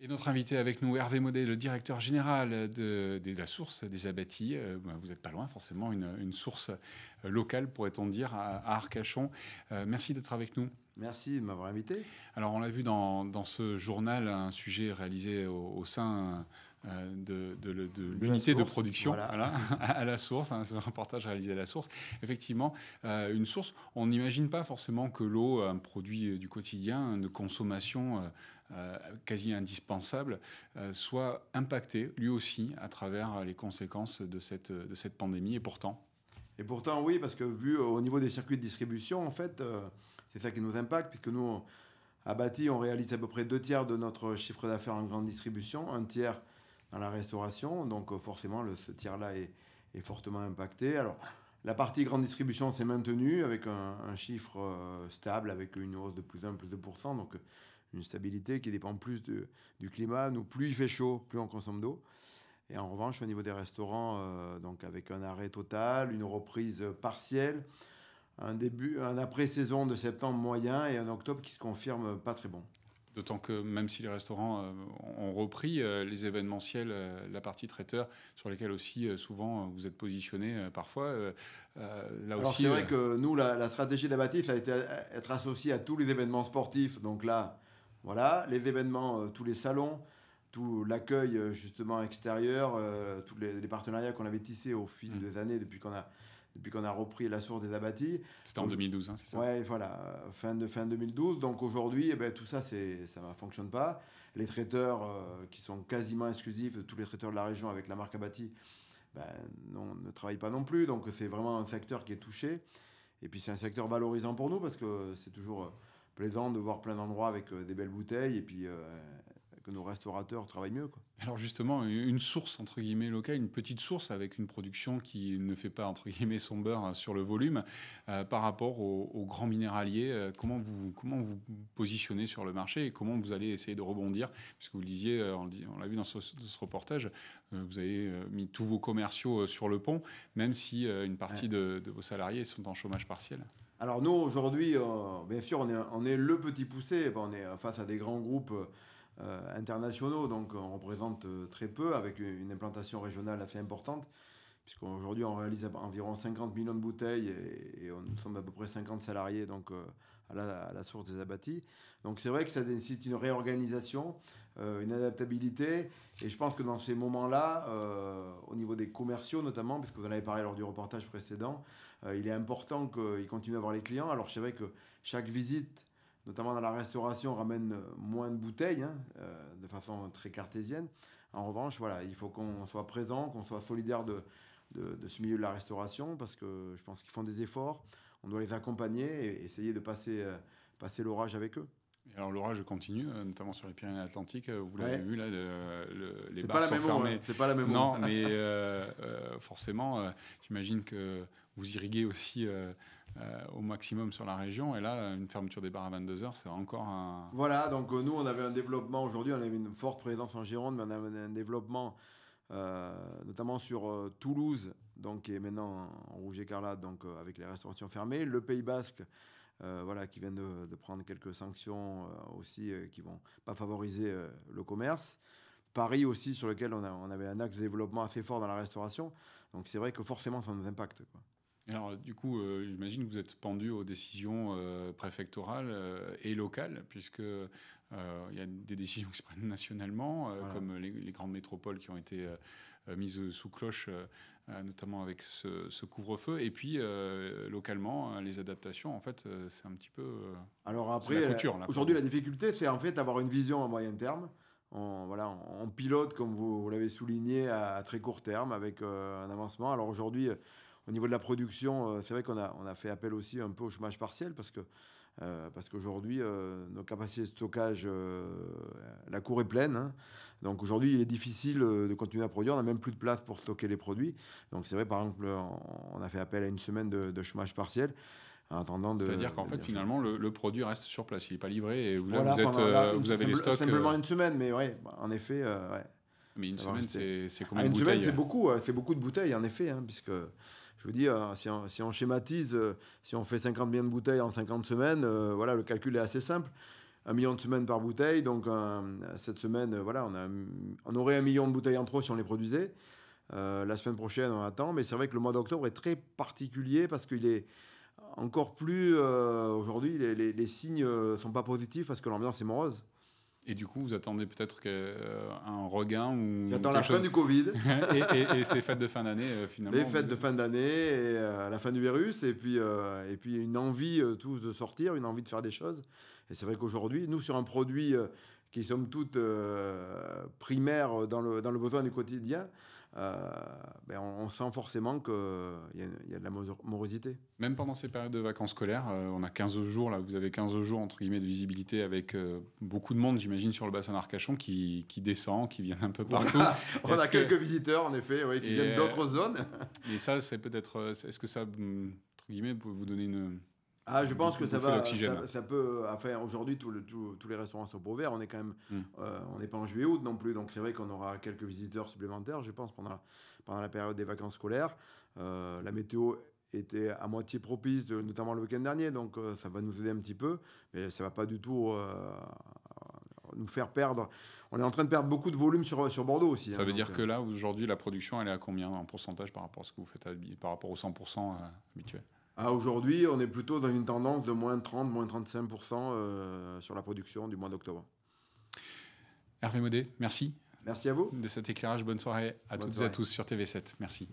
Et notre invité avec nous, Hervé Modé, le directeur général de, la source des abattis. Euh, ben, vous n'êtes pas loin, forcément, une, source euh, locale, pourrait-on dire, à, Arcachon. Euh, merci d'être avec nous. Merci de m'avoir invité. Alors, on l'a vu dans, ce journal, un sujet réalisé au sein euh, de, l'unité de production à, la source. Hein, c'est un reportage réalisé à la source. Effectivement, euh, une source, on n'imagine pas forcément que l'eau, un produit euh, du quotidien, une consommation quasi indispensable, soit impacté lui aussi à travers les conséquences de cette, de cette pandémie. Et pourtant, et pourtant, oui, parce que vu au niveau des circuits de distribution, en fait, c'est ça qui nous impacte, puisque nous, à bâti on réalise à peu près deux tiers de notre chiffre d'affaires en grande distribution, un tiers dans la restauration. Donc euh, forcément, ce tiers-là est, fortement impacté. Alors, la partie grande distribution s'est maintenue avec un, chiffre euh, stable, avec une hausse de plus 1, plus 2%. Donc, euh, une stabilité qui dépend plus du climat. Nous, plus il fait chaud, plus on consomme d'eau. Et en revanche, au niveau des restaurants, donc avec un arrêt total, une reprise partielle, un début, un après-saison de septembre moyen et un octobre qui se confirme pas très bon. D'autant que même si les restaurants euh, ont repris, euh, les événementiels, euh, la partie traiteur, sur lesquels aussi souvent vous êtes positionné parfois, là Alors C'est vrai que nous, la, stratégie de la bâtisse a été être associée à tous les événements sportifs. Donc là, voilà, les événements, tous les salons tout l'accueil euh, justement extérieur, euh, tous les, partenariats qu'on avait tissés au fil mm. des années depuis qu'on a depuis qu'on a repris la source des abattis. C'était en 2012, hein, c'est ça Ouais, voilà, fin, de, fin 2012. Donc aujourd'hui, eh ben, tout ça, ça ne fonctionne pas. Les traiteurs, euh, qui sont quasiment exclusifs, tous les traiteurs de la région avec la marque abattis, ben, non, ne travaillent pas non plus. Donc c'est vraiment un secteur qui est touché. Et puis c'est un secteur valorisant pour nous parce que c'est toujours plaisant de voir plein d'endroits avec des belles bouteilles et puis nos restaurateurs travaillent mieux. Quoi. Alors justement, une source, entre guillemets, locale, une petite source avec une production qui ne fait pas, entre guillemets, son beurre hein, sur le volume, euh, par rapport aux, grands minéraliers, euh, comment, vous, comment vous positionnez sur le marché et comment vous allez essayer de rebondir Puisque vous le disiez, euh, on l'a vu dans ce, reportage, vous avez mis tous vos commerciaux sur le pont, même si une partie de, vos salariés sont en chômage partiel. Alors nous, aujourd'hui, bien sûr, on est, on est, le petit poussé, on est face à des grands groupes euh, internationaux, donc on représente euh, très peu, avec une implantation régionale assez importante, puisqu'aujourd'hui on réalise environ 50 millions de bouteilles et, on, nous à peu près 50 salariés donc, euh, à, la, source des abattis. Donc c'est vrai que ça nécessite une réorganisation, une adaptabilité, et je pense que dans ces moments-là, au niveau des commerciaux notamment, puisque vous en avez parlé lors du reportage précédent, il est important qu'ils continuent à avoir les clients. Alors c'est vrai que chaque visite notamment dans la restauration, ramène euh, moins de bouteilles, hein, euh, de façon très cartésienne. En revanche, voilà, il faut qu'on soit présent, qu'on soit solidaire de, de, ce milieu de la restauration, parce que je pense qu'ils font des efforts. On doit les accompagner et essayer de passer, euh, passer l'orage avec eux. alors l'orage continue, notamment sur les Pyrénées-Atlantiques. Vous l'avez vu là, le, les bars pas la sont fermés. Hein. C'est pas la même. Non, mais forcément, j'imagine que vous irriguez aussi euh, euh, au maximum sur la région. Et là, une fermeture des bars à 22 heures, c'est encore un... Voilà, donc euh, nous, on avait un développement aujourd'hui, on avait une forte présence en Gironde, mais on avait un développement notamment sur Toulouse, donc, qui est maintenant en rouge écarlate, donc avec les restaurations fermées, le Pays Basque. voilà, qui vient de, prendre quelques sanctions aussi qui vont pas favoriser le commerce. Paris aussi, sur lequel on, on, avait un axe de développement assez fort dans la restauration. Donc c'est vrai que forcément, ça nous impacte. Quoi. Alors, du coup, euh, j'imagine que vous êtes pendu aux décisions euh, préfectorales euh, et locales, puisque il y a des décisions qui se prennent nationalement, comme les, grandes métropoles qui ont été mises sous cloche, notamment avec ce, couvre-feu, et puis localement, les adaptations, en fait, c'est un petit peu. Alors après, aujourd'hui, la difficulté, c'est en fait d'avoir une vision à moyen terme. On, voilà, pilote, comme vous, l'avez souligné, à, très court terme avec un avancement. Alors aujourd'hui, au niveau de la production, euh, c'est vrai qu'on a, on a fait appel aussi un peu au chômage partiel parce que euh, parce qu'aujourd'hui, euh, nos capacités de stockage, la cour est pleine. Hein. Donc aujourd'hui, il est difficile de continuer à produire. On n'a même plus de place pour stocker les produits. Donc c'est vrai, par exemple, on a fait appel à une semaine de, chômage partiel. attendant de. C'est-à-dire qu'en fait, finalement, le, produit reste sur place. Il n'est pas livré et vous, vous, avez les stocks. simplement une semaine, mais oui, bah, en effet. mais une semaine, c'est combien de ah, une bouteilles Une semaine, c'est beaucoup. c'est beaucoup de bouteilles, en effet, hein, puisque je vous dis, si on, si on, schématise, euh, si on fait 50 millions de bouteilles en 50 semaines, euh, voilà, le calcul est assez simple. Un million de semaines par bouteille, donc euh, cette semaine, voilà, on, a, on aurait un million de bouteilles en trop si on les produisait. la semaine prochaine, on attend, mais c'est vrai que le mois d'octobre est très particulier parce qu'il est encore plus, aujourd'hui, les, les, les signes ne sont pas positifs parce que l'ambiance est morose. Et du coup, vous attendez peut-être euh, un regain ou. J'attends la fin du Covid. et, ces fêtes de fin d'année, euh, finalement. Les fêtes de fin d'année, et, euh, la fin du virus, et puis, et puis une envie tous de sortir, une envie de faire des choses. Et c'est vrai qu'aujourd'hui, nous, sur un produit qui, sommes toutes primaires dans le, dans le besoin du quotidien, euh, ben, on, sent forcément qu'il euh, y, a de la morosité. Même pendant ces périodes de vacances scolaires, euh, on a 15 jours, là, vous avez 15 jours entre guillemets de visibilité avec beaucoup de monde, j'imagine, sur le bassin d'Arcachon qui, descend, qui vient un peu partout. on a, quelques visiteurs, en effet, qui viennent d'autres zones. et ça, c'est peut-être. Est-ce que ça, mm, entre guillemets, peut vous donner une ah, je pense que ça va, ça, peut. Enfin, aujourd'hui, tous les restaurants sont vert. On est quand même, hmm. euh, on n'est pas en juillet-août non plus, donc c'est vrai qu'on aura quelques visiteurs supplémentaires, je pense, pendant la, pendant la période des vacances scolaires. Euh, la météo était à moitié propice, notamment le week-end dernier, donc euh, ça va nous aider un petit peu, mais ça ne va pas du tout nous faire perdre. On est en train de perdre beaucoup de volume sur, Bordeaux aussi. Ça hein, veut dire que là, aujourd'hui, la production, elle est à combien en pourcentage par rapport à ce que vous faites, par rapport au 100% habituel Aujourd'hui, on est plutôt dans une tendance de moins 30, moins 35% euh, sur la production du mois d'octobre. Hervé Modé, merci. Merci à vous. De cet éclairage, bonne soirée à toutes et à tous sur TV7. Merci.